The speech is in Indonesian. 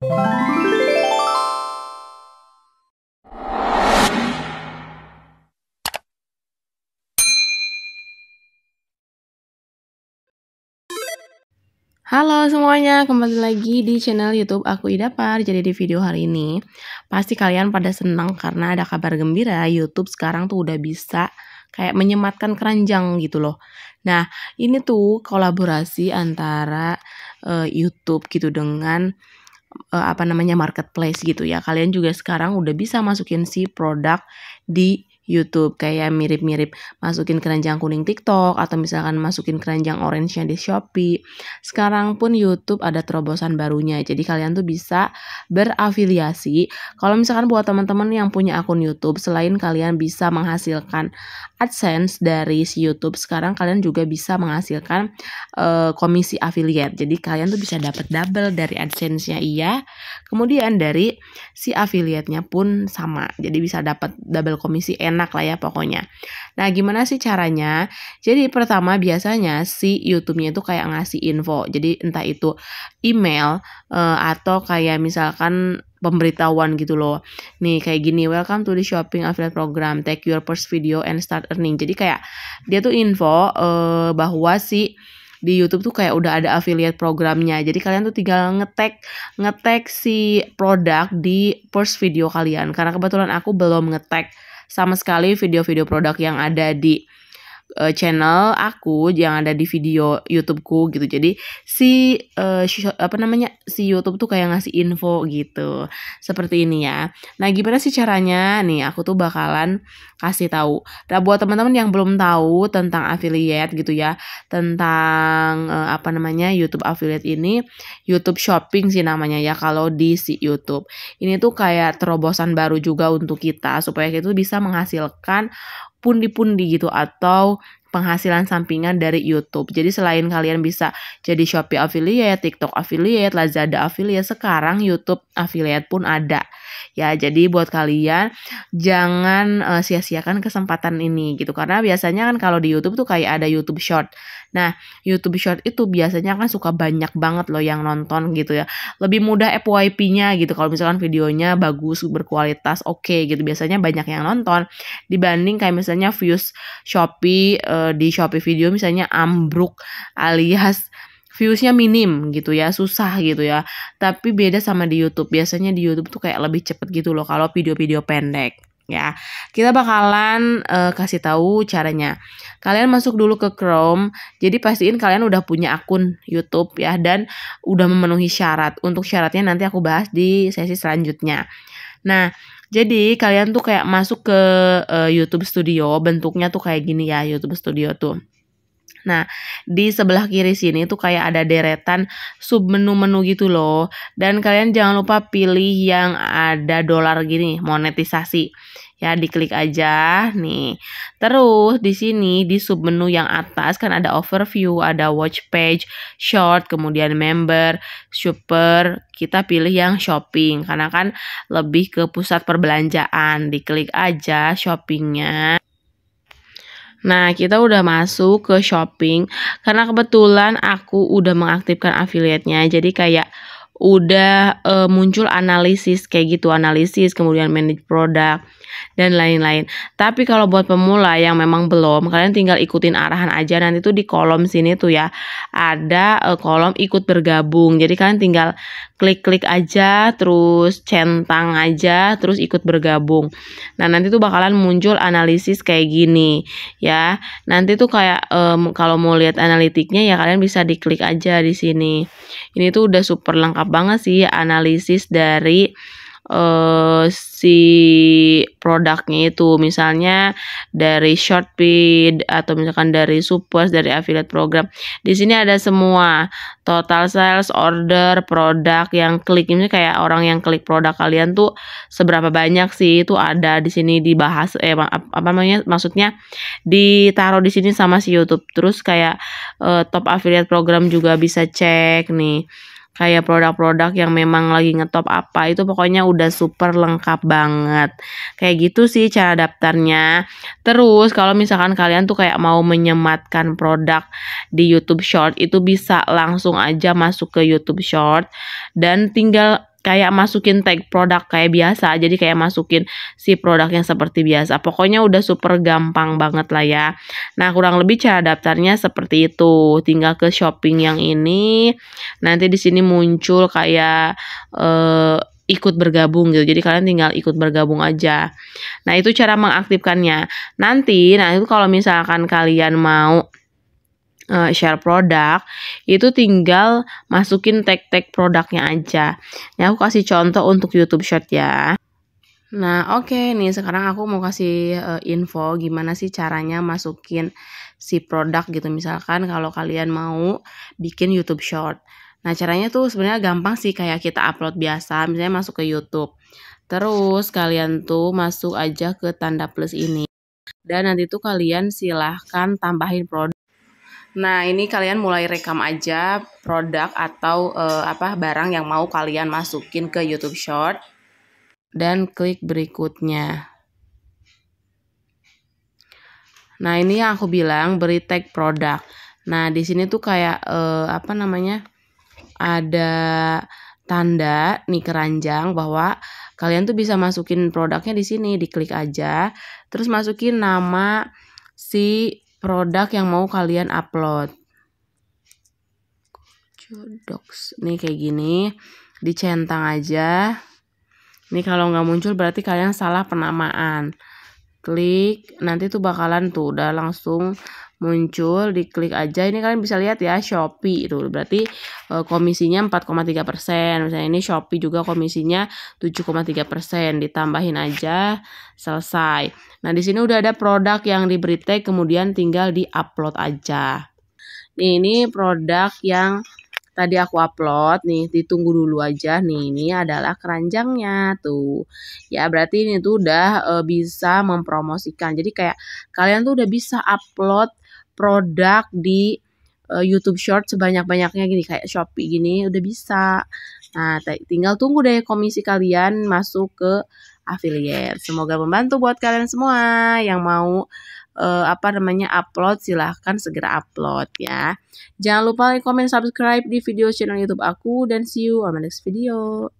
Halo semuanya, kembali lagi di channel YouTube aku Idapar. Jadi di video hari ini, pasti kalian pada senang karena ada kabar gembira YouTube sekarang tuh udah bisa kayak menyematkan keranjang gitu loh. Nah, ini tuh kolaborasi antara uh, YouTube gitu dengan Eh, apa namanya marketplace gitu ya. Kalian juga sekarang udah bisa masukin si produk di YouTube kayak mirip-mirip masukin keranjang kuning TikTok atau misalkan masukin keranjang orange yang di Shopee. Sekarang pun YouTube ada terobosan barunya. Jadi kalian tuh bisa berafiliasi. Kalau misalkan buat teman-teman yang punya akun YouTube selain kalian bisa menghasilkan AdSense dari si YouTube, sekarang kalian juga bisa menghasilkan uh, komisi affiliate. Jadi kalian tuh bisa dapat double dari AdSense-nya iya. Kemudian dari si affiliate-nya pun sama. Jadi bisa dapat double komisi enak enak lah ya pokoknya. Nah, gimana sih caranya? Jadi pertama biasanya si YouTube-nya itu kayak ngasih info. Jadi entah itu email uh, atau kayak misalkan pemberitahuan gitu loh. Nih kayak gini, welcome to the shopping affiliate program. Take your first video and start earning. Jadi kayak dia tuh info uh, bahwa si di YouTube tuh kayak udah ada affiliate programnya. Jadi kalian tuh tinggal ngetek ngetek si produk di first video kalian. Karena kebetulan aku belum ngetek sama sekali video-video produk yang ada di uh, channel aku yang ada di video YouTubeku gitu. Jadi si uh, apa namanya si YouTube tuh kayak ngasih info gitu. Seperti ini ya. Nah, gimana sih caranya? Nih, aku tuh bakalan kasih tahu. Nah, buat teman-teman yang belum tahu tentang affiliate gitu ya, tentang uh, apa namanya YouTube affiliate ini, YouTube Shopping sih namanya ya kalau di si YouTube. Ini tuh kayak terobosan baru juga untuk kita supaya kita bisa menghasilkan pundi-pundi gitu atau penghasilan sampingan dari YouTube. Jadi selain kalian bisa jadi Shopee affiliate, TikTok affiliate, Lazada affiliate, sekarang YouTube affiliate pun ada ya jadi buat kalian jangan uh, sia-siakan kesempatan ini gitu karena biasanya kan kalau di YouTube tuh kayak ada YouTube Short nah YouTube Short itu biasanya kan suka banyak banget loh yang nonton gitu ya lebih mudah FYP-nya gitu kalau misalkan videonya bagus berkualitas oke okay, gitu biasanya banyak yang nonton dibanding kayak misalnya views Shopee uh, di Shopee video misalnya ambruk alias viewsnya minim gitu ya susah gitu ya tapi beda sama di YouTube biasanya di YouTube tuh kayak lebih cepet gitu loh kalau video-video pendek ya. Kita bakalan uh, kasih tahu caranya. Kalian masuk dulu ke Chrome. Jadi pastiin kalian udah punya akun YouTube ya dan udah memenuhi syarat. Untuk syaratnya nanti aku bahas di sesi selanjutnya. Nah, jadi kalian tuh kayak masuk ke uh, YouTube Studio, bentuknya tuh kayak gini ya YouTube Studio tuh. Nah, di sebelah kiri sini tuh kayak ada deretan sub menu menu gitu loh. Dan kalian jangan lupa pilih yang ada dolar gini, monetisasi. Ya, diklik aja nih. Terus di sini di submenu yang atas kan ada overview, ada watch page, short, kemudian member, super. Kita pilih yang shopping karena kan lebih ke pusat perbelanjaan. Diklik aja shoppingnya. Nah, kita udah masuk ke shopping karena kebetulan aku udah mengaktifkan affiliate Jadi kayak udah e, muncul analisis kayak gitu, analisis kemudian manage product dan lain-lain. Tapi kalau buat pemula yang memang belum, kalian tinggal ikutin arahan aja nanti tuh di kolom sini tuh ya ada uh, kolom ikut bergabung. Jadi kalian tinggal klik-klik aja, terus centang aja, terus ikut bergabung. Nah, nanti tuh bakalan muncul analisis kayak gini ya. Nanti tuh kayak um, kalau mau lihat analitiknya ya kalian bisa diklik aja di sini. Ini tuh udah super lengkap banget sih analisis dari uh, si produknya itu misalnya dari short feed atau misalkan dari Supers dari affiliate program di sini ada semua total sales order produk yang klik ini kayak orang yang klik produk kalian tuh seberapa banyak sih itu ada di sini dibahas eh apa namanya maksudnya ditaruh di sini sama si YouTube terus kayak uh, top affiliate program juga bisa cek nih kayak produk-produk yang memang lagi ngetop apa itu pokoknya udah super lengkap banget kayak gitu sih cara daftarnya terus kalau misalkan kalian tuh kayak mau menyematkan produk di YouTube Short itu bisa langsung aja masuk ke YouTube Short dan tinggal kayak masukin tag produk kayak biasa jadi kayak masukin si produknya seperti biasa pokoknya udah super gampang banget lah ya nah kurang lebih cara daftarnya seperti itu tinggal ke shopping yang ini nanti di sini muncul kayak uh, ikut bergabung gitu. Jadi kalian tinggal ikut bergabung aja. Nah, itu cara mengaktifkannya. Nanti nah itu kalau misalkan kalian mau uh, share produk itu tinggal masukin tag-tag produknya aja. Ya aku kasih contoh untuk YouTube Short ya. Nah, oke okay, nih sekarang aku mau kasih uh, info gimana sih caranya masukin si produk gitu. Misalkan kalau kalian mau bikin YouTube Short. Nah, caranya tuh sebenarnya gampang sih kayak kita upload biasa, misalnya masuk ke YouTube. Terus kalian tuh masuk aja ke tanda plus ini. Dan nanti tuh kalian silahkan tambahin produk Nah, ini kalian mulai rekam aja produk atau uh, apa barang yang mau kalian masukin ke YouTube Short dan klik berikutnya. Nah, ini yang aku bilang beri tag produk. Nah, di sini tuh kayak uh, apa namanya? ada tanda nih keranjang bahwa kalian tuh bisa masukin produknya di sini, diklik aja, terus masukin nama si produk yang mau kalian upload. Jodox. Nih kayak gini, dicentang aja. Nih kalau nggak muncul berarti kalian salah penamaan. Klik, nanti tuh bakalan tuh udah langsung muncul diklik aja ini kalian bisa lihat ya Shopee itu berarti e, komisinya 4,3 persen misalnya ini Shopee juga komisinya 7,3 persen ditambahin aja selesai nah di sini udah ada produk yang diberi tag kemudian tinggal di upload aja nih ini produk yang tadi aku upload nih ditunggu dulu aja nih ini adalah keranjangnya tuh ya berarti ini tuh udah e, bisa mempromosikan jadi kayak kalian tuh udah bisa upload produk di uh, YouTube Short sebanyak-banyaknya gini kayak Shopee gini udah bisa. Nah, tinggal tunggu deh komisi kalian masuk ke affiliate. Semoga membantu buat kalian semua yang mau uh, apa namanya upload silahkan segera upload ya. Jangan lupa like, comment, subscribe di video channel YouTube aku dan see you on my next video.